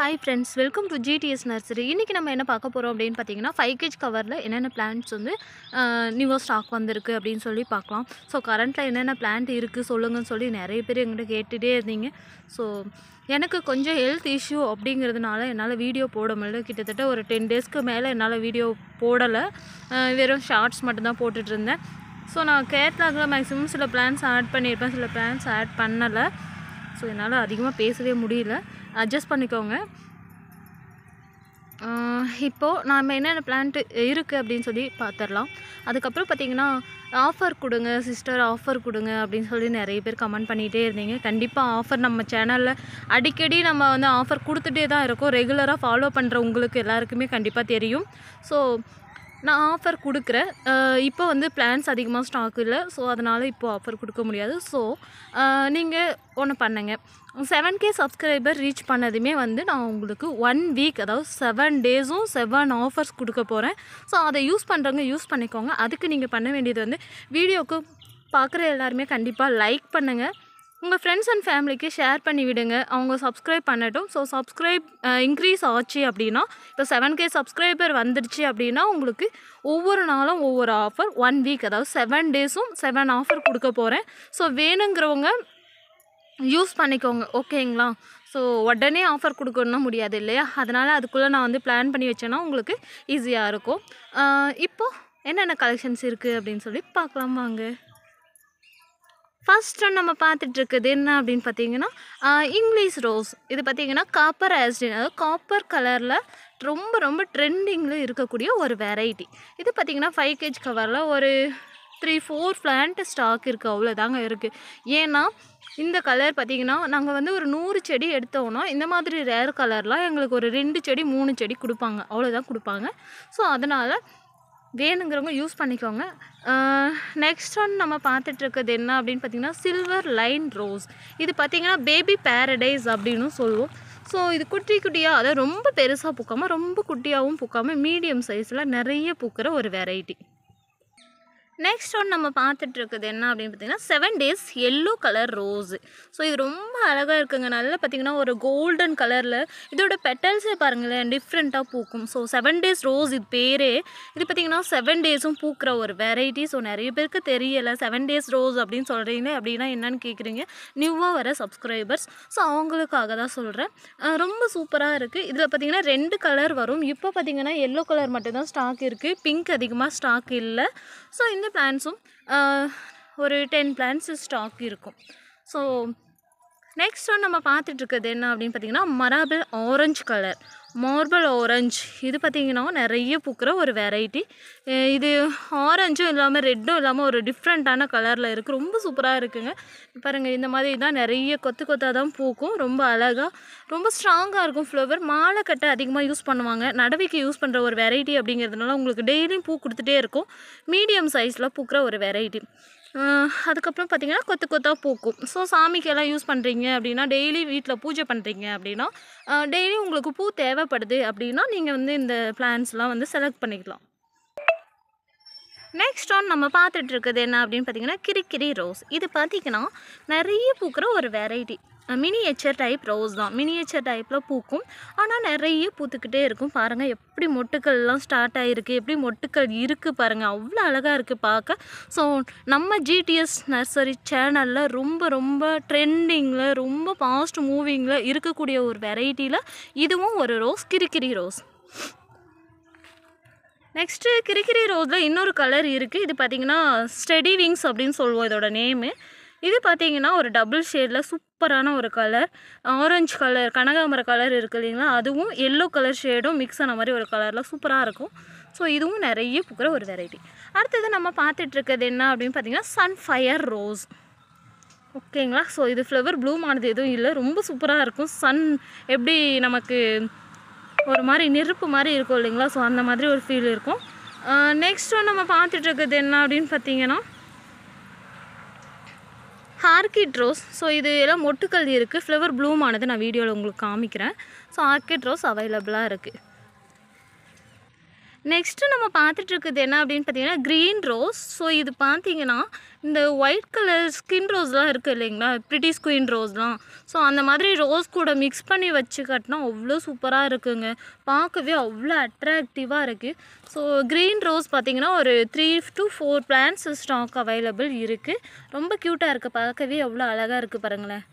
hi friends welcome to GTS nursery இன்றைக்கி நம்ம என்ன பார்க்க போகிறோம் அப்படின்னு பார்த்தீங்கன்னா ஃபைவ் கேஜ் கவரில் என்னென்ன பிளான்ட்ஸ் வந்து நியூவாக ஸ்டாக் வந்திருக்கு அப்படின்னு சொல்லி பார்க்கலாம் ஸோ கரண்ட்டில் என்னென்ன பிளான்ட் இருக்குது சொல்லுங்கன்னு சொல்லி நிறைய பேர் எங்கிட்ட கேட்டுகிட்டே இருந்தீங்க ஸோ எனக்கு கொஞ்சம் ஹெல்த் இஷ்யூ அப்படிங்கிறதுனால என்னால் வீடியோ போட முடியல கிட்டத்தட்ட ஒரு டென் டேஸ்க்கு மேலே என்னால் வீடியோ போடலை வெறும் ஷார்ட்ஸ் மட்டும்தான் போட்டுட்டு இருந்தேன் ஸோ நான் கேரளாவில் மேக்ஸிமம் சில பிளான்ஸ் ஆட் பண்ணியிருப்பேன் சில பிளான்ஸ் ஆட் பண்ணலை ஸோ என்னால் அதிகமாக பேசவே முடியல அட்ஜஸ்ட் பண்ணிக்கோங்க இப்போது நாம் என்னென்ன பிளான்ட்டு இருக்குது அப்படின்னு சொல்லி பார்த்துடலாம் அதுக்கப்புறம் பார்த்திங்கன்னா ஆஃபர் கொடுங்க சிஸ்டர் ஆஃபர் கொடுங்க அப்படின்னு சொல்லி நிறைய பேர் கமெண்ட் பண்ணிகிட்டே இருந்தீங்க கண்டிப்பாக ஆஃபர் நம்ம சேனலில் அடிக்கடி நம்ம வந்து ஆஃபர் கொடுத்துட்டே தான் இருக்கோம் ரெகுலராக ஃபாலோ பண்ணுற உங்களுக்கு எல்லாருக்குமே கண்டிப்பாக தெரியும் ஸோ நான் ஆஃபர் கொடுக்குறேன் இப்போ வந்து பிளான்ஸ் அதிகமாக ஸ்டாக் இல்லை ஸோ அதனால் இப்போது ஆஃபர் கொடுக்க முடியாது ஸோ நீங்கள் ஒன்று பண்ணுங்க செவன் கே சப்ஸ்கிரைபர் ரீச் பண்ணதுமே வந்து நான் உங்களுக்கு ஒன் வீக் அதாவது செவன் டேஸும் செவன் ஆஃபர்ஸ் கொடுக்க போகிறேன் ஸோ அதை யூஸ் பண்ணுறவங்க யூஸ் பண்ணிக்கோங்க அதுக்கு நீங்கள் பண்ண வேண்டியது வந்து வீடியோவுக்கு பார்க்குற எல்லாருமே கண்டிப்பாக லைக் பண்ணுங்கள் உங்கள் ஃப்ரெண்ட்ஸ் அண்ட் ஃபேமிலிக்கு ஷேர் பண்ணி விடுங்க அவங்க சப்ஸ்கிரைப் பண்ணட்டும் ஸோ சப்ஸ்கிரைப் இன்க்ரீஸ் ஆச்சு அப்படின்னா இப்போ செவன் கே சப்ஸ்கிரைபர் வந்துடுச்சு அப்படின்னா உங்களுக்கு ஒவ்வொரு நாளும் ஒவ்வொரு ஆஃபர் ஒன் வீக் அதாவது செவன் டேஸும் செவன் ஆஃபர் கொடுக்க போகிறேன் ஸோ வேணுங்கிறவங்க யூஸ் பண்ணிக்கோங்க ஓகேங்களா ஸோ உடனே ஆஃபர் கொடுக்கணும்னா முடியாது இல்லையா அதனால் அதுக்குள்ளே நான் வந்து பிளான் பண்ணி வச்சேன்னா உங்களுக்கு ஈஸியாக இருக்கும் இப்போது என்னென்ன கலெக்ஷன்ஸ் இருக்குது அப்படின்னு சொல்லி பார்க்கலாம் வாங்க ஃபஸ்ட் ஒன் நம்ம பார்த்துட்ருக்குது என்ன அப்படின்னு பார்த்தீங்கன்னா இங்கிலீஷ் ரோஸ் இது பார்த்தீங்கன்னா காப்பர் ஆஸ்டின் அதாவது காப்பர் கலரில் ரொம்ப ரொம்ப ட்ரெண்டிங்கில் இருக்கக்கூடிய ஒரு வெரைட்டி இது பார்த்திங்கன்னா ஃபைவ் கேஜ் கவரில் ஒரு த்ரீ ஃபோர் ஃப்ளான்ட் ஸ்டாக் இருக்குது அவ்வளோதாங்க இருக்குது ஏன்னா இந்த கலர் பார்த்திங்கன்னா நாங்கள் வந்து ஒரு நூறு செடி எடுத்தோன்னா இந்த மாதிரி ரேர் கலர்லாம் எங்களுக்கு ஒரு ரெண்டு செடி மூணு செடி கொடுப்பாங்க அவ்வளோதான் கொடுப்பாங்க ஸோ அதனால் வேணுங்கிறவங்க யூஸ் பண்ணிக்கோங்க நெக்ஸ்ட் ஒன் நம்ம பார்த்துட்ருக்குது என்ன அப்படின்னு பார்த்திங்கன்னா சில்வர் லைன் ரோஸ் இது பார்த்திங்கன்னா பேபி பேரடைஸ் அப்படின்னு சொல்லுவோம் ஸோ இது குட்டி குட்டியாக அதாவது ரொம்ப பெருசாக பூக்காமல் ரொம்ப குட்டியாகவும் பூக்காமல் மீடியம் சைஸில் நிறைய பூக்கிற ஒரு வெரைட்டி நெக்ஸ்ட் ஒன்று நம்ம பார்த்துட்டு இருக்குது என்ன அப்படின்னு பார்த்தீங்கன்னா seven days yellow colour rose so இது ரொம்ப அழகாக இருக்குங்க நல்லா பார்த்தீங்கன்னா ஒரு கோல்டன் கலரில் இதோட பெட்டல்ஸே பாருங்களேன் டிஃப்ரெண்ட்டாக பூக்கும் ஸோ செவன் டேஸ் ரோஸ் இது பேரே இது பார்த்திங்கன்னா செவன் டேஸும் பூக்கிற ஒரு வெரைட்டி ஸோ நிறைய பேருக்கு தெரியலை செவன் டேஸ் ரோஸ் அப்படின்னு சொல்கிறீங்க அப்படின்னா என்னன்னு கேட்குறீங்க நியூவாக வர சப்ஸ்கிரைபர்ஸ் ஸோ அவங்களுக்காக தான் சொல்கிறேன் ரொம்ப சூப்பராக இருக்குது இதில் பார்த்திங்கன்னா ரெண்டு கலர் வரும் இப்போ பார்த்திங்கன்னா எல்லோ கலர் மட்டும்தான் ஸ்டாக் இருக்குது பிங்க் அதிகமாக ஸ்டாக் இல்லை ஸோ இந்த பிளான்ஸும் ஒரு டென் பிளான்ஸ் ஸ்டாக் இருக்கும் ஸோ நெக்ஸ்ட் ஒன்று நம்ம பார்த்துட்ருக்கிறது என்ன அப்படின்னு பார்த்தீங்கன்னா marble orange colour marble orange இது பார்த்திங்கன்னா நிறைய பூக்கிற ஒரு வெரைட்டி இது ஆரஞ்சும் இல்லாமல் ரெட்டும் இல்லாமல் ஒரு டிஃப்ரெண்ட்டான கலரில் இருக்குது ரொம்ப சூப்பராக இருக்குதுங்க பாருங்கள் இந்த மாதிரி தான் நிறைய கொத்து கொத்தாக தான் பூக்கும் ரொம்ப அழகாக ரொம்ப ஸ்ட்ராங்காக இருக்கும் ஃப்ளவர் மாலை கட்டை அதிகமாக யூஸ் பண்ணுவாங்க நடவைக்கு யூஸ் பண்ணுற ஒரு வெரைட்டி அப்படிங்கிறதுனால உங்களுக்கு டெய்லியும் பூ கொடுத்துட்டே இருக்கும் மீடியம் சைஸில் பூக்கிற ஒரு வெரைட்டி அதுக்கப்புறம் பார்த்திங்கன்னா கொத்து கொத்தாக பூக்கும் ஸோ சாமிக்கு எல்லாம் யூஸ் பண்ணுறீங்க அப்படின்னா டெய்லி வீட்டில் பூஜை பண்ணுறீங்க அப்படின்னா டெய்லி உங்களுக்கு பூ தேவைப்படுது அப்படின்னா நீங்கள் வந்து இந்த பிளான்ஸ்லாம் வந்து செலக்ட் பண்ணிக்கலாம் நெக்ஸ்ட் ஒன் நம்ம இருக்குது என்ன அப்படின்னு பார்த்தீங்கன்னா கிரிக்கிரி ரோஸ் இது பார்த்திங்கன்னா நிறைய பூக்கிற ஒரு வெரைட்டி மினியேச்சர் டைப் ரோஸ் தான் மினியேச்சர் டைப்பில் பூக்கும் ஆனால் நிறைய பூத்துக்கிட்டே இருக்கும் பாருங்கள் எப்படி மொட்டுக்கள்லாம் ஸ்டார்ட் ஆகிருக்கு எப்படி மொட்டுக்கள் இருக்குது பாருங்கள் அவ்வளோ அழகாக இருக்குது பார்க்க ஸோ நம்ம ஜிடிஎஸ் நர்சரி சேனலில் ரொம்ப ரொம்ப ட்ரெண்டிங்கில் ரொம்ப ஃபாஸ்ட் மூவிங்கில் இருக்கக்கூடிய ஒரு வெரைட்டியில் இதுவும் ஒரு ரோஸ் கிரிக்கிரி ரோஸ் நெக்ஸ்ட்டு கிரிக்கிரி ரோஸில் இன்னொரு கலர் இருக்குது இது பார்த்திங்கன்னா ஸ்டெடி விங்ஸ் அப்படின்னு சொல்லுவோம் இதோட நேமு இது பார்த்தீங்கன்னா ஒரு டபுள் ஷேடில் சூப்பரான ஒரு கலர் ஆரஞ்சு கலர் கனகாமர கலர் இருக்குது இல்லைங்களா அதுவும் எல்லோ கலர் ஷேடும் மிக்ஸ் ஆன மாதிரி ஒரு கலரில் சூப்பராக இருக்கும் ஸோ இதுவும் நிறைய பூக்கிற ஒரு வெரைட்டி அடுத்தது நம்ம பார்த்துட்ருக்கிறது என்ன அப்படின்னு பார்த்தீங்கன்னா சன்ஃபயர் ரோஸ் ஓகேங்களா ஸோ இது ஃப்ளவர் ப்ளூம் ஆனது எதுவும் இல்லை ரொம்ப சூப்பராக இருக்கும் சன் எப்படி நமக்கு ஒரு மாதிரி நெருப்பு மாதிரி இருக்கும் இல்லைங்களா ஸோ அந்த மாதிரி ஒரு ஃபீல் இருக்கும் ஒன்று uh, நம்ம பார்த்துட்ருக்குது என்ன அப்படின்னு பார்த்தீங்கன்னா ஆர்கிட் ரோஸ் ஸோ இது எல்லாம் மொட்டுக்கல் இருக்குது ஃப்ளவர் ப்ளூமானது நான் வீடியோவில் உங்களுக்கு காமிக்கிறேன் ஸோ ஆர்கிட் ரோஸ் அவைலபிளாக இருக்குது நெக்ஸ்ட்டு நம்ம பார்த்துட்ருக்குது என்ன அப்படின்னு பார்த்தீங்கன்னா க்ரீன் ரோஸ் ஸோ இது பார்த்தீங்கன்னா இந்த ஒயிட் கலர் ஸ்கின் ரோஸ்லாம் இருக்குது இல்லைங்களா பிரிட்டி குயின் ரோஸ்லாம் ஸோ அந்த மாதிரி ரோஸ் கூட மிக்ஸ் பண்ணி வச்சு கட்டினா அவ்வளோ சூப்பராக இருக்குங்க பார்க்கவே அவ்வளோ அட்ராக்டிவாக இருக்குது ஸோ க்ரீன் ரோஸ் பார்த்திங்கன்னா ஒரு three to four plants stock available இருக்குது ரொம்ப க்யூட்டாக இருக்குது பார்க்கவே அவ்வளோ அழகாக இருக்குது பாருங்களேன்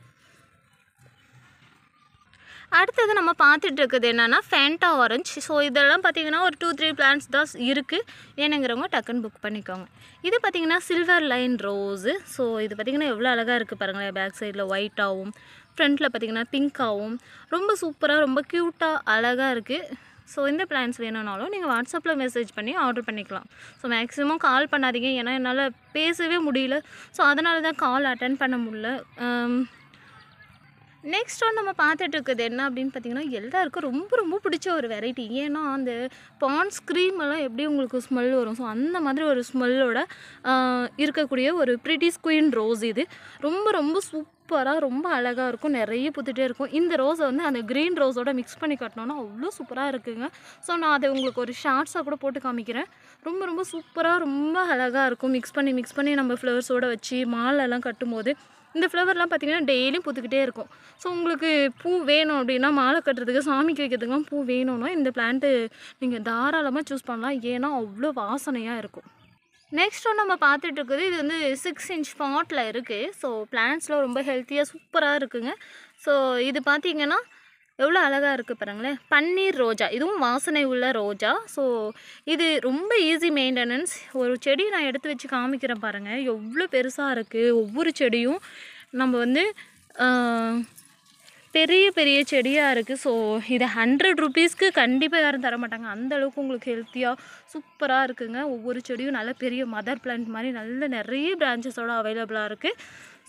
அடுத்தது நம்ம பார்த்துட்டு இருக்குது என்னென்னா ஃபேண்டா ஆரஞ்சு ஸோ இதெல்லாம் பார்த்திங்கன்னா ஒரு டூ த்ரீ பிளான்ஸ் தான் இருக்குது ஏனுங்கிறவங்க டக்குன்னு புக் பண்ணிக்கோங்க இது பார்த்திங்கன்னா சில்வர் லைன் ரோஸு ஸோ இது பார்த்திங்கன்னா எவ்வளோ அழகாக இருக்குது பாருங்களேன் பேக் சைடில் ஒயிட்டாகவும் ஃப்ரண்ட்டில் பார்த்திங்கன்னா பிங்க்காகவும் ரொம்ப சூப்பராக ரொம்ப க்யூட்டாக அழகாக இருக்குது ஸோ இந்த பிளான்ஸ் வேணும்னாலும் நீங்கள் வாட்ஸ்அப்பில் மெசேஜ் பண்ணி ஆர்டர் பண்ணிக்கலாம் ஸோ மேக்ஸிமம் கால் பண்ணாதீங்க ஏன்னா என்னால் பேசவே முடியல ஸோ அதனால தான் கால் அட்டன் பண்ண முடியல um, நெக்ஸ்ட் ஒன் நம்ம பார்த்துட்டு இருக்குது என்ன அப்படின்னு பார்த்தீங்கன்னா எல்லாருக்கும் ரொம்ப ரொம்ப பிடிச்ச ஒரு வெரைட்டி ஏன்னா அந்த பான்ஸ் க்ரீம் எல்லாம் எப்படி உங்களுக்கு ஸ்மெல் வரும் ஸோ அந்த மாதிரி ஒரு ஸ்மெல்லோட இருக்கக்கூடிய ஒரு பிரிட்டிஸ் ஸ்குயின் ரோஸ் இது ரொம்ப ரொம்ப சூப்பராக ரொம்ப அழகாக இருக்கும் நிறைய புத்துகிட்டே இருக்கும் இந்த ரோஸை வந்து அந்த க்ரீன் ரோஸோட மிக்ஸ் பண்ணி கட்டினோன்னா அவ்வளோ சூப்பராக இருக்குங்க ஸோ நான் அதை உங்களுக்கு ஒரு ஷார்ட்ஸாக கூட போட்டு காமிக்கிறேன் ரொம்ப ரொம்ப சூப்பராக ரொம்ப அழகாக இருக்கும் மிக்ஸ் பண்ணி மிக்ஸ் பண்ணி நம்ம ஃப்ளவர்ஸோடு வச்சு மாலெல்லாம் கட்டும்போது இந்த ஃப்ளவர்லாம் பார்த்திங்கன்னா டெய்லியும் பூத்துக்கிட்டே இருக்கும் ஸோ உங்களுக்கு பூ வேணும் அப்படின்னா மாலை கட்டுறதுக்கு சாமிக்கு வைக்கிறதுக்குலாம் பூ வேணும்னா இந்த பிளான்ட்டு நீங்கள் தாராளமாக சூஸ் பண்ணலாம் ஏன்னா அவ்வளோ வாசனையாக இருக்கும் நெக்ஸ்ட் ஒன்று நம்ம பார்த்துட்டு இருக்குது இது வந்து சிக்ஸ் இன்ச் பாட்டில் இருக்குது ஸோ பிளான்ஸ்லாம் ரொம்ப ஹெல்த்தியாக சூப்பராக இருக்குங்க ஸோ இது பார்த்திங்கன்னா எவ்வளோ அழகாக இருக்குது பாருங்களேன் பன்னீர் ரோஜா இதுவும் வாசனை உள்ள ரோஜா ஸோ இது ரொம்ப ஈஸி மெயின்டெனன்ஸ் ஒரு செடி நான் எடுத்து வச்சு காமிக்கிறேன் பாருங்கள் எவ்வளோ பெருசாக இருக்குது ஒவ்வொரு செடியும் நம்ம வந்து பெரிய பெரிய செடியாக இருக்குது ஸோ இதை ஹண்ட்ரட் ருபீஸ்க்கு கண்டிப்பாக யாரும் தர மாட்டாங்க அந்தளவுக்கு உங்களுக்கு ஹெல்த்தியாக சூப்பராக இருக்குங்க ஒவ்வொரு செடியும் நல்ல பெரிய மதர் பிளான்ட் மாதிரி நல்ல நிறைய பிரான்ச்சஸோடு அவைலபிளாக இருக்குது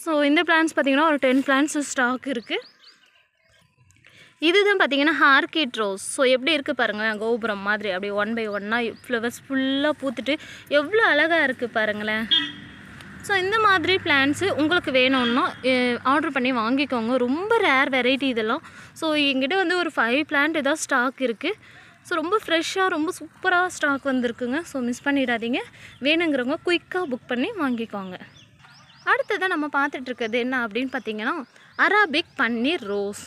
ஸோ இந்த பிளான்ஸ் பார்த்திங்கன்னா ஒரு டென் பிளான்ஸ் ஸ்டாக் இருக்குது இதுதான் பார்த்தீங்கன்னா ஹார்கேட் ரோஸ் ஸோ எப்படி இருக்குது பாருங்களேன் கோபுரம் மாதிரி அப்படி ஒன் பை ஒன்னாக ஃப்ளவர்ஸ் ஃபுல்லாக பூத்துட்டு எவ்வளோ அழகாக இருக்குது பாருங்களேன் ஸோ இந்த மாதிரி பிளான்ஸு உங்களுக்கு வேணும்னா ஆர்டர் பண்ணி வாங்கிக்கோங்க ரொம்ப ரேர் வெரைட்டி இதெல்லாம் ஸோ எங்கிட்ட வந்து ஒரு ஃபைவ் பிளான்ட் ஏதாவது ஸ்டாக் இருக்குது ஸோ ரொம்ப ஃப்ரெஷ்ஷாக ரொம்ப சூப்பராக ஸ்டாக் வந்திருக்குங்க ஸோ மிஸ் பண்ணிடாதீங்க வேணுங்கிறவங்க குயிக்காக புக் பண்ணி வாங்கிக்கோங்க அடுத்ததாக நம்ம பார்த்துட்ருக்கிறது என்ன அப்படின்னு பார்த்தீங்கன்னா அராபிக் பன்னீர் ரோஸ்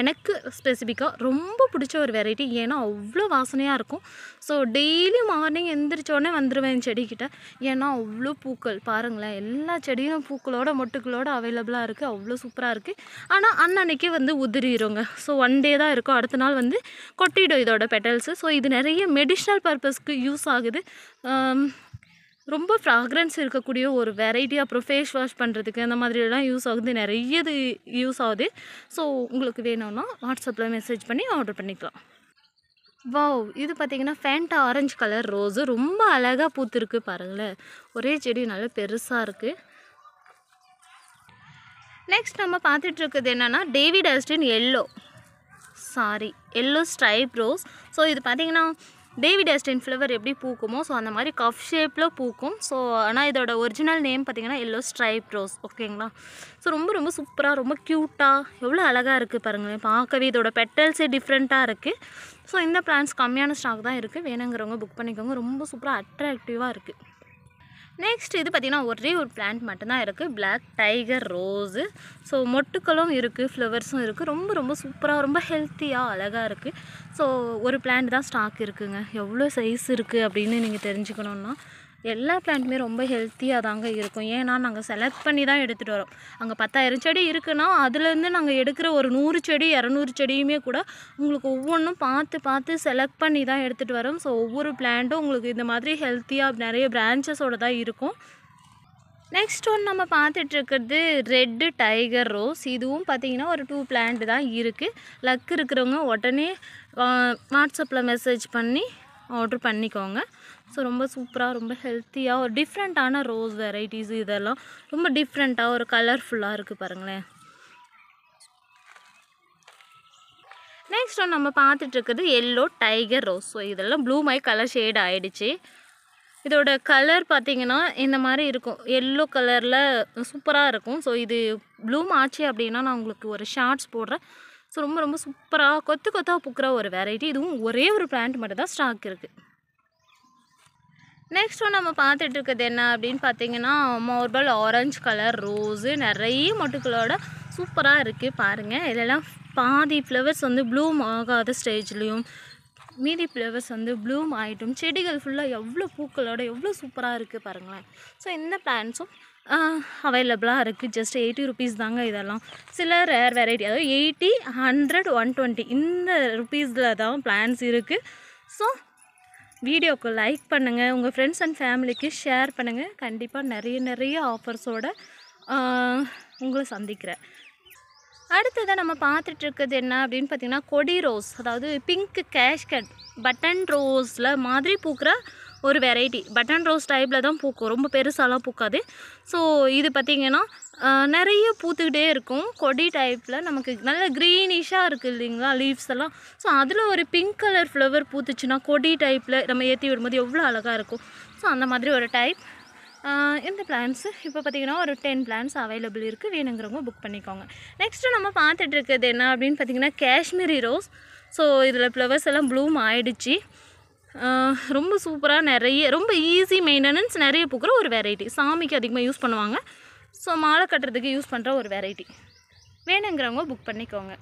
எனக்கு ஸ்பெசிஃபிக்காக ரொம்ப பிடிச்ச ஒரு வெரைட்டி ஏன்னா அவ்வளோ வாசனையாக இருக்கும் ஸோ டெய்லி மார்னிங் எந்திரிச்சோடனே வந்துடுவேன் செடிக்கிட்ட ஏன்னா அவ்வளோ பூக்கள் பாருங்களேன் எல்லா செடியும் பூக்களோட மொட்டுக்களோட அவைலபிளாக இருக்குது அவ்வளோ சூப்பராக இருக்குது ஆனால் அன்னன்னைக்கே வந்து உதிரிடுங்க ஸோ ஒன் டே தான் இருக்கும் அடுத்த நாள் வந்து கொட்டிடும் இதோட பெட்டல்ஸு ஸோ இது நிறைய மெடிஷ்னல் பர்பஸ்க்கு யூஸ் ஆகுது ரொம்ப ஃப்ராக்ரன்ஸ் இருக்கக்கூடிய ஒரு வெரைட்டி அப்புறம் ஃபேஸ் வாஷ் பண்ணுறதுக்கு அந்த மாதிரிலாம் யூஸ் ஆகுது நிறைய இது யூஸ் ஆகுது ஸோ உங்களுக்கு வேணும்னா வாட்ஸ்அப்பில் மெசேஜ் பண்ணி ஆர்டர் பண்ணிக்கலாம் வாவ் இது பார்த்திங்கன்னா ஃபேண்டா ஆரஞ்சு கலர் ரோஸு ரொம்ப அழகாக பூத்துருக்கு பாருங்களேன் ஒரே செடி நல்லா பெருசாக இருக்குது நெக்ஸ்ட் நம்ம பார்த்துட்ருக்குது என்னென்னா David Austin yellow sorry yellow stripe rose so இது பார்த்திங்கன்னா டேவிட் ஆஸ்டின் ஃப்ளவர் எப்படி பூக்குமோ ஸோ அந்த மாதிரி கஃப் ஷேப்பில் பூக்கும் ஸோ ஆனால் இதோட ஒரிஜினல் நேம் பார்த்தீங்கன்னா எல்லோ ஸ்ட்ரைப் ரோஸ் ஓகேங்களா ஸோ ரொம்ப ரொம்ப சூப்பராக ரொம்ப க்யூட்டாக எவ்வளோ அழகாக இருக்குது பாருங்களேன் பார்க்கவே இதோட பெட்டல்ஸே டிஃப்ரெண்ட்டாக இருக்குது ஸோ இந்த பிளான்ஸ் கம்மியான ஸ்டாக் தான் இருக்குது வேணுங்கிறவங்க புக் பண்ணிக்கோங்க ரொம்ப சூப்பராக அட்ராக்டிவாக இருக்குது நெக்ஸ்ட் இது பார்த்திங்கன்னா ஒரே ஒரு பிளான்ட் மட்டும்தான் இருக்குது பிளாக் டைகர் ரோஸு ஸோ மொட்டுக்களும் இருக்குது ஃப்ளவர்ஸும் இருக்குது ரொம்ப ரொம்ப சூப்பராக ரொம்ப ஹெல்த்தியாக அழகாக இருக்குது ஸோ ஒரு பிளான்ட் தான் ஸ்டாக் இருக்குதுங்க எவ்வளோ சைஸ் இருக்குது அப்படின்னு நீங்கள் தெரிஞ்சுக்கணுன்னா எல்லா பிளான்ட்டுமே ரொம்ப ஹெல்த்தியாக தாங்க இருக்கும் ஏன்னா நாங்கள் செலக்ட் பண்ணி தான் எடுத்துகிட்டு வரோம் அங்கே பத்தாயிரம் செடி இருக்குன்னா அதுலேருந்து நாங்கள் எடுக்கிற ஒரு நூறு செடி இரநூறு செடியுமே கூட உங்களுக்கு ஒவ்வொன்றும் பார்த்து பார்த்து செலக்ட் பண்ணி தான் எடுத்துகிட்டு வரோம் ஸோ ஒவ்வொரு பிளான்ட்டும் உங்களுக்கு இந்த மாதிரி ஹெல்த்தியாக நிறைய பிரான்ச்சஸோடு தான் இருக்கும் நெக்ஸ்ட் ஒன் நம்ம பார்த்துட்ருக்கிறது ரெட்டு டைகர் ரோஸ் இதுவும் பார்த்திங்கன்னா ஒரு டூ பிளான்ட் தான் இருக்குது லக் இருக்கிறவங்க உடனே வாட்ஸ்அப்பில் மெசேஜ் பண்ணி ஆர்டர் பண்ணிக்கோங்க ஸோ ரொம்ப சூப்பராக ரொம்ப ஹெல்த்தியாக ஒரு டிஃப்ரெண்ட்டான ரோஸ் வெரைட்டிஸ் இதெல்லாம் ரொம்ப டிஃப்ரெண்ட்டாக ஒரு கலர்ஃபுல்லாக இருக்குது பாருங்களேன் நெக்ஸ்ட் நம்ம பார்த்துட்ருக்குறது எல்லோ டைகர் ரோஸ் ஸோ இதெல்லாம் ப்ளூ மாதிரி கலர் ஷேட் ஆகிடுச்சு இதோட கலர் பார்த்திங்கன்னா இந்த மாதிரி இருக்கும் எல்லோ கலரில் சூப்பராக இருக்கும் ஸோ இது ப்ளூம் ஆச்சு அப்படின்னா நான் உங்களுக்கு ஒரு ஷார்ட்ஸ் போடுறேன் ஸோ ரொம்ப ரொம்ப சூப்பராக கொத்து கொத்தாக பூக்கிற ஒரு வெரைட்டி இதுவும் ஒரே ஒரு பிளான்ட் மட்டும்தான் ஸ்டாக் இருக்குது நெக்ஸ்ட் நம்ம பார்த்துட்டு இருக்கிறது என்ன அப்படின்னு பார்த்தீங்கன்னா மார்பல் ஆரஞ்சு கலர் ரோஸு நிறைய மொட்டுக்களோட சூப்பராக இருக்குது பாருங்கள் இதெல்லாம் பாதி ஃப்ளவர்ஸ் வந்து ப்ளூம் ஆகாத ஸ்டேஜ்லேயும் மீதி ஃப்ளவர்ஸ் வந்து ப்ளூம் ஆகிட்டும் செடிகள் ஃபுல்லாக எவ்வளோ பூக்களோட எவ்வளோ சூப்பராக இருக்குது பாருங்களேன் ஸோ இந்த பிளான்ஸும் அவைலபிளாக இருக்குது ஜஸ்ட் எயிட்டி ருபீஸ் தாங்க இதெல்லாம் சில ரேர் வெரைட்டி அதாவது எயிட்டி ஹண்ட்ரட் ஒன் டுவெண்ட்டி இந்த ருபீஸில் தான் பிளான்ஸ் இருக்குது ஸோ வீடியோக்கு லைக் பண்ணுங்கள் உங்கள் ஃப்ரெண்ட்ஸ் அண்ட் ஃபேமிலிக்கு ஷேர் பண்ணுங்கள் கண்டிப்பாக நிறைய நிறைய ஆஃபர்ஸோடு உங்களை சந்திக்கிறேன் அடுத்ததாக நம்ம இருக்கிறது என்ன அப்படின்னு பார்த்திங்கன்னா கொடி ரோஸ் அதாவது பிங்க் கேஷ்கட் பட்டன் ரோஸில் மாதிரி பூக்கிற ஒரு வெரைட்டி பட்டன் ரோஸ் டைப்பில் தான் பூக்கும் ரொம்ப பெருசாலாம் பூக்காது ஸோ இது பார்த்திங்கன்னா நிறைய பூத்துக்கிட்டே இருக்கும் கொடி டைப்பில் நமக்கு நல்ல க்ரீனிஷாக இருக்குது இல்லைங்களா லீவ்ஸ் எல்லாம் ஸோ அதில் ஒரு பிங்க் கலர் ஃப்ளவர் பூத்துச்சுன்னா கொடி டைப்பில் நம்ம ஏற்றி விடும்போது எவ்வளோ அழகாக இருக்கும் ஸோ அந்த மாதிரி ஒரு டைப் இந்த பிளான்ஸ் இப்போ பார்த்திங்கன்னா ஒரு டென் பிளான்ஸ் அவைலபிள் இருக்குது வேணுங்கிறவங்க புக் பண்ணிக்கோங்க நெக்ஸ்ட்டு நம்ம பார்த்துட்டு இருக்கிறது என்ன அப்படின்னு பார்த்திங்கன்னா காஷ்மீரி ரோஸ் ஸோ இதில் ஃப்ளவர்ஸ் எல்லாம் ப்ளூம் ஆகிடுச்சி ரொம்ப சூப்பராக நிறைய ரொம்ப ஈஸி மெயின்டெனன்ஸ் நிறைய பூக்கிற ஒரு வெரைட்டி சாமிக்கு அதிகமாக யூஸ் பண்ணுவாங்க ஸோ மாலை கட்டுறதுக்கு யூஸ் பண்ணுற ஒரு வெரைட்டி வேணுங்கிறவங்க புக் பண்ணிக்கோங்க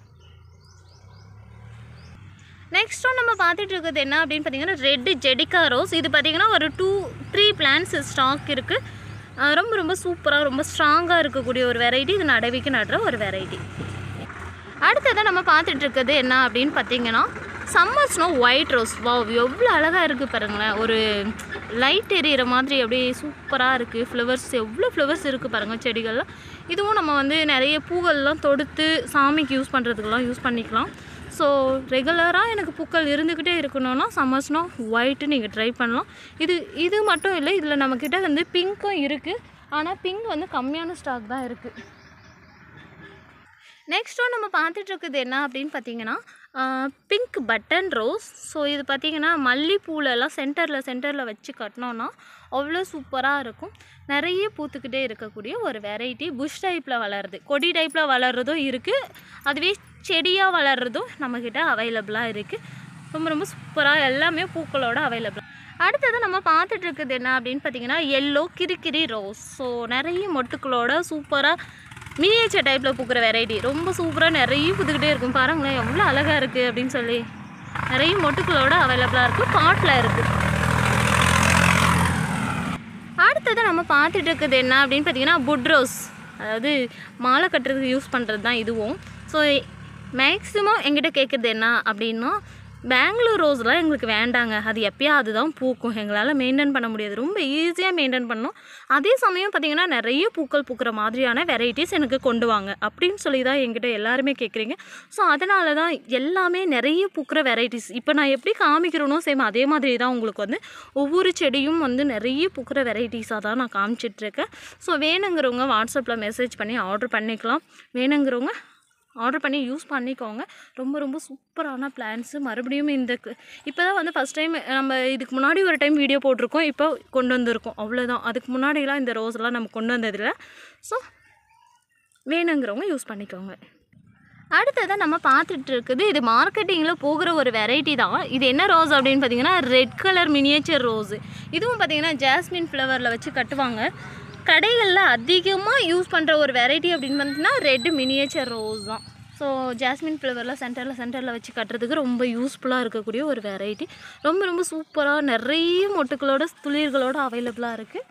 நெக்ஸ்ட்டும் நம்ம பார்த்துட்டு இருக்கிறது என்ன அப்படின்னு பார்த்தீங்கன்னா ரெட்டு ஜெடிக்கா ரோஸ் இது பார்த்திங்கன்னா ஒரு டூ த்ரீ பிளான்ஸ் ஸ்டாக் இருக்குது ரொம்ப ரொம்ப சூப்பராக ரொம்ப ஸ்ட்ராங்காக இருக்கக்கூடிய ஒரு வெரைட்டி இது நடவிக்கு நடுற ஒரு வெரைட்டி அடுத்ததாக நம்ம இருக்கிறது என்ன அப்படின்னு பார்த்தீங்கன்னா சம்மர் ஸ்னோ ஒயிட் ரோஸ் வா எவ்வளோ அழகாக இருக்குது பாருங்களேன் ஒரு லைட் எரியிற மாதிரி அப்படியே சூப்பராக இருக்குது ஃப்ளவர்ஸ் எவ்வளோ ஃப்ளவர்ஸ் இருக்குது பாருங்கள் செடிகள்லாம் இதுவும் நம்ம வந்து நிறைய பூக்கள்லாம் தொடுத்து சாமிக்கு யூஸ் பண்ணுறதுக்கெல்லாம் யூஸ் பண்ணிக்கலாம் ஸோ ரெகுலராக எனக்கு பூக்கள் இருந்துக்கிட்டே இருக்கணும்னா சம்மர் ஸ்னோ ஒயிட்டு நீங்கள் ட்ரை பண்ணலாம் இது இது மட்டும் இல்லை இதில் நம்மக்கிட்ட வந்து பிங்க்கும் இருக்குது ஆனால் பிங்க் வந்து கம்மியான ஸ்டாக் தான் இருக்குது ஒன்று நம்ம பார்த்துட்ருக்குது என்ன அப்படின்னு பார்த்தீங்கன்னா பிங்க் பட்டன் ரோஸ் ஸோ இது பார்த்திங்கன்னா மல்லிப்பூலெல்லாம் சென்டரில் சென்டரில் வச்சு கட்டினோன்னா அவ்வளோ சூப்பராக இருக்கும் நிறைய பூத்துக்கிட்டே இருக்கக்கூடிய ஒரு வெரைட்டி புஷ் டைப்பில் வளருது கொடி டைப்பில் வளர்கிறதும் இருக்குது அதுவே செடியாக வளர்கிறதும் நம்மக்கிட்ட அவைலபிளாக இருக்குது ரொம்ப ரொம்ப சூப்பராக எல்லாமே பூக்களோட அவைலபிள் அடுத்தது நம்ம பார்த்துட்ருக்குது என்ன அப்படின்னு பார்த்தீங்கன்னா எல்லோ கிரிக்கிரி ரோஸ் ஸோ நிறைய மொட்டுக்களோட சூப்பராக மினியேச்சர் டைப்பில் பூக்கிற வெரைட்டி ரொம்ப சூப்பராக நிறைய புதுக்கிட்டே இருக்கும் பாருங்களேன் எவ்வளோ அழகாக இருக்குது அப்படின்னு சொல்லி நிறைய மொட்டுக்களோடு அவைலபிளாக இருக்குது பாட்டில் இருக்குது அடுத்தது நம்ம பார்த்துட்டு இருக்குது என்ன அப்படின்னு பார்த்தீங்கன்னா புட் ரோஸ் அதாவது மாலை கட்டுறதுக்கு யூஸ் பண்ணுறது தான் இதுவும் ஸோ மேக்ஸிமம் எங்கிட்ட கேட்குறது என்ன அப்படின்னா பெங்களூர் ரோஸ்லாம் எங்களுக்கு வேண்டாங்க அது எப்பயோ அதுதான் பூக்கும் எங்களால் மெயின்டைன் பண்ண முடியாது ரொம்ப ஈஸியாக மெயின்டைன் பண்ணோம் அதே சமயம் பார்த்திங்கன்னா நிறைய பூக்கள் பூக்கிற மாதிரியான வெரைட்டிஸ் எனக்கு கொண்டு வாங்க அப்படின்னு சொல்லி தான் எங்கிட்ட எல்லாருமே கேட்குறீங்க ஸோ அதனால தான் எல்லாமே நிறைய பூக்கிற வெரைட்டிஸ் இப்போ நான் எப்படி காமிக்கிறேனோ சேம் அதே மாதிரி தான் உங்களுக்கு வந்து ஒவ்வொரு செடியும் வந்து நிறைய பூக்கிற வெரைட்டிஸாக தான் நான் காமிச்சிட்ருக்கேன் ஸோ வேணுங்கிறவங்க வாட்ஸ்அப்பில் மெசேஜ் பண்ணி ஆர்டர் பண்ணிக்கலாம் வேணுங்கிறவங்க ஆர்டர் பண்ணி யூஸ் பண்ணிக்கோங்க ரொம்ப ரொம்ப சூப்பரான பிளான்ஸு மறுபடியும் இந்த இப்போ தான் வந்து ஃபஸ்ட் டைம் நம்ம இதுக்கு முன்னாடி ஒரு டைம் வீடியோ போட்டிருக்கோம் இப்போ கொண்டு வந்திருக்கோம் அவ்வளோதான் அதுக்கு முன்னாடிலாம் இந்த ரோஸ்லாம் நம்ம கொண்டு வந்ததில்லை ஸோ வேணுங்கிறவங்க யூஸ் பண்ணிக்கோங்க அடுத்ததாக நம்ம பார்த்துட்டு இருக்குது இது மார்க்கெட்டிங்கில் போகிற ஒரு வெரைட்டி தான் இது என்ன ரோஸ் அப்படின்னு பார்த்தீங்கன்னா ரெட் கலர் மினியேச்சர் ரோஸு இதுவும் பார்த்திங்கன்னா ஜாஸ்மின் ஃப்ளவரில் வச்சு கட்டுவாங்க கடைகளில் அதிகமாக யூஸ் பண்ணுற ஒரு வெரைட்டி அப்படின்னு பார்த்தீங்கன்னா ரெட் மினியேச்சர் ரோஸ் தான் ஸோ ஜாஸ்மின் ஃப்ளவரில் சென்டரில் சென்டரில் வச்சு கட்டுறதுக்கு ரொம்ப யூஸ்ஃபுல்லாக இருக்கக்கூடிய ஒரு வெரைட்டி ரொம்ப ரொம்ப சூப்பராக நிறைய மொட்டுக்களோட துளிர்களோடு அவைலபிளாக இருக்குது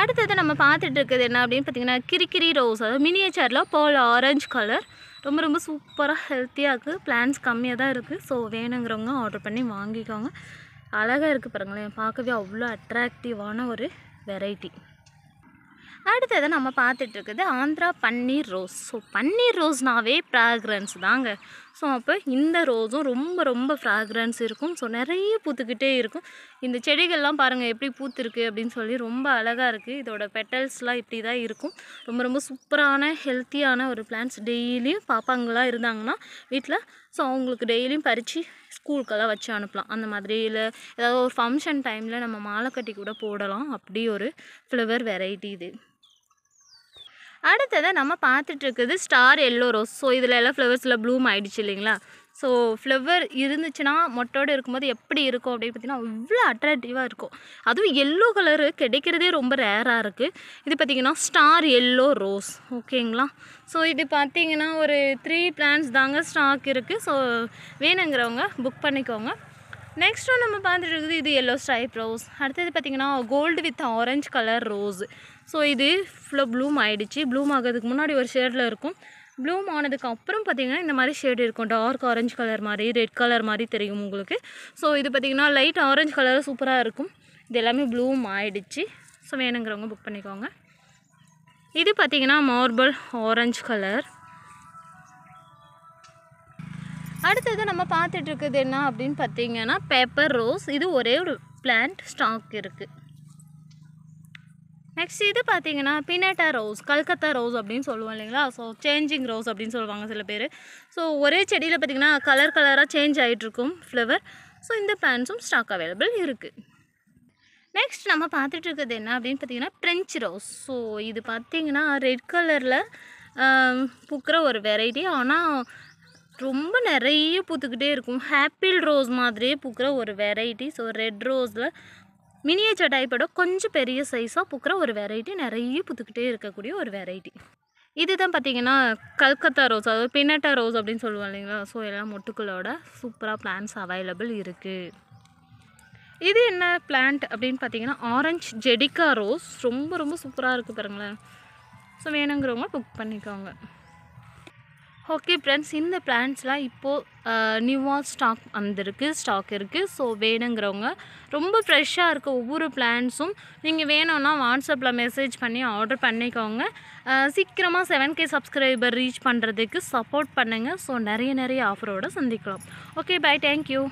அடுத்தது நம்ம பார்த்துட்டு இருக்கிறது என்ன அப்படின்னு பார்த்தீங்கன்னா கிரிக்கிரி ரோஸ் அதாவது மினியேச்சரில் போல் ஆரஞ்சு கலர் ரொம்ப ரொம்ப சூப்பராக ஹெல்த்தியாக இருக்குது பிளான்ஸ் கம்மியாக தான் இருக்குது ஸோ வேணுங்கிறவங்க ஆர்டர் பண்ணி வாங்கிக்கோங்க அழகாக இருக்குது பாருங்களேன் பார்க்கவே அவ்வளோ அட்ராக்டிவான ஒரு வெரைட்டி அடுத்தது நம்ம பார்த்துட்ருக்குது ஆந்திரா பன்னீர் ரோஸ் ஸோ பன்னீர் ரோஸ்னாவே ஃப்ராக்ரன்ஸ் தாங்க ஸோ அப்போ இந்த ரோஸும் ரொம்ப ரொம்ப ஃப்ராக்ரன்ஸ் இருக்கும் ஸோ நிறைய பூத்துக்கிட்டே இருக்கும் இந்த செடிகள்லாம் பாருங்கள் எப்படி பூத்துருக்கு அப்படின்னு சொல்லி ரொம்ப அழகாக இருக்குது இதோட பெட்டல்ஸ்லாம் இப்படி தான் இருக்கும் ரொம்ப ரொம்ப சூப்பரான ஹெல்த்தியான ஒரு பிளான்ஸ் டெய்லியும் பாப்பாங்களாக இருந்தாங்கன்னா வீட்டில் ஸோ அவங்களுக்கு டெய்லியும் பறித்து ஸ்கூலுக்கெல்லாம் வச்சு அனுப்பலாம் அந்த மாதிரி இல்லை ஏதாவது ஒரு ஃபங்க்ஷன் டைமில் நம்ம மாலை கட்டி கூட போடலாம் அப்படி ஒரு ஃப்ளவர் வெரைட்டி இது அடுத்ததை நம்ம பார்த்துட்ருக்குது ஸ்டார் எல்லோ ரோஸ் ஸோ இதில் எல்லாம் ஃப்ளவர்ஸில் ப்ளூம் ஆகிடுச்சு இல்லைங்களா ஸோ ஃப்ளவர் இருந்துச்சுன்னா மொட்டோடு இருக்கும்போது எப்படி இருக்கும் அப்படின்னு பார்த்தீங்கன்னா அவ்வளோ அட்ராக்டிவாக இருக்கும் அதுவும் எல்லோ கலரு கிடைக்கிறதே ரொம்ப ரேராக இருக்குது இது பார்த்திங்கன்னா ஸ்டார் எல்லோ ரோஸ் ஓகேங்களா ஸோ இது பார்த்திங்கன்னா ஒரு த்ரீ பிளான்ஸ் தாங்க ஸ்டாக் இருக்குது ஸோ வேணுங்கிறவங்க புக் பண்ணிக்கோங்க நெக்ஸ்ட்டு நம்ம பார்த்துட்டு இருக்குது இது எல்லோ ஸ்டைப் ரோஸ் அடுத்தது பார்த்திங்கன்னா gold with orange colour rose so இது ஃபுல்லாக ப்ளூம் ஆகிடுச்சு ப்ளூம் ஆகிறதுக்கு முன்னாடி ஒரு ஷேடில் இருக்கும் ப்ளூம் ஆனதுக்கு அப்புறம் பார்த்திங்கன்னா இந்த மாதிரி ஷேடு இருக்கும் டார்க் ஆரஞ்சு கலர் மாதிரி ரெட் கலர் மாதிரி தெரியும் உங்களுக்கு ஸோ இது பார்த்திங்கன்னா லைட் ஆரஞ்சு கலர் சூப்பராக இருக்கும் இது எல்லாமே ப்ளூம் ஆகிடுச்சு ஸோ வேணுங்கிறவங்க புக் பண்ணிக்கோங்க இது பார்த்திங்கன்னா மார்பிள் ஆரஞ்சு கலர் அடுத்தது நம்ம பார்த்துட்ருக்குது என்ன அப்படின்னு பார்த்தீங்கன்னா பேப்பர் ரோஸ் இது ஒரே ஒரு பிளான்ட் ஸ்டாக் இருக்குது நெக்ஸ்ட் இது பார்த்தீங்கன்னா பினேட்டா ரோஸ் கல்கத்தா ரோஸ் அப்படின்னு சொல்லுவோம் இல்லைங்களா ஸோ சேஞ்சிங் ரோஸ் அப்படின்னு சொல்லுவாங்க சில பேர் ஸோ ஒரே செடியில் பார்த்தீங்கன்னா கலர் கலராக சேஞ்ச் ஆகிட்ருக்கும் ஃப்ளவர் ஸோ இந்த பிளான்ஸும் ஸ்டாக் அவைலபிள் இருக்குது நெக்ஸ்ட் நம்ம பார்த்துட்டு இருக்கிறது என்ன அப்படின்னு பார்த்தீங்கன்னா ட்ரெஞ்ச் ரோஸ் ஸோ இது பார்த்திங்கன்னா ரெட் கலரில் பூக்கிற ஒரு வெரைட்டி ஆனால் ரொம்ப நிறைய பூத்துக்கிட்டே இருக்கும் ஹாப்பிள் ரோஸ் மாதிரியே பூக்கிற ஒரு வெரைட்டி ஸோ ரெட் ரோஸில் மினியேச்சர் டைப்போட கொஞ்சம் பெரிய சைஸாக பூக்கிற ஒரு வெரைட்டி நிறைய புத்துக்கிட்டே இருக்கக்கூடிய ஒரு வெரைட்டி இதுதான் பார்த்தீங்கன்னா கல்கத்தா ரோஸ் அதாவது பின்னட்டா ரோஸ் அப்படின்னு சொல்லுவோம் இல்லைங்களா ஸோ எல்லாம் மொட்டுக்களோட சூப்பராக பிளான்ஸ் அவைலபிள் இருக்குது இது என்ன பிளான்ட் அப்படின்னு பார்த்தீங்கன்னா ஆரஞ்சு ஜெடிக்கா ரோஸ் ரொம்ப ரொம்ப சூப்பராக இருக்குது பாருங்களேன் ஸோ வேணுங்கிறவங்க புக் பண்ணிக்கோங்க ஓகே ஃப்ரெண்ட்ஸ் இந்த பிளான்ஸ்லாம் இப்போது நியூவாக ஸ்டாக் வந்திருக்கு ஸ்டாக் இருக்குது ஸோ வேணுங்கிறவங்க ரொம்ப ஃப்ரெஷ்ஷாக இருக்க ஒவ்வொரு பிளான்ஸும் நீங்கள் வேணும்னா வாட்ஸ்அப்பில் மெசேஜ் பண்ணி ஆர்டர் பண்ணிக்கோங்க சீக்கிரமாக செவன் கே சப்ஸ்கிரைபர் ரீச் பண்ணுறதுக்கு சப்போர்ட் பண்ணுங்கள் ஸோ நிறைய நிறைய ஆஃபரோடு சந்திக்கலாம் ஓகே பை தேங்க்யூ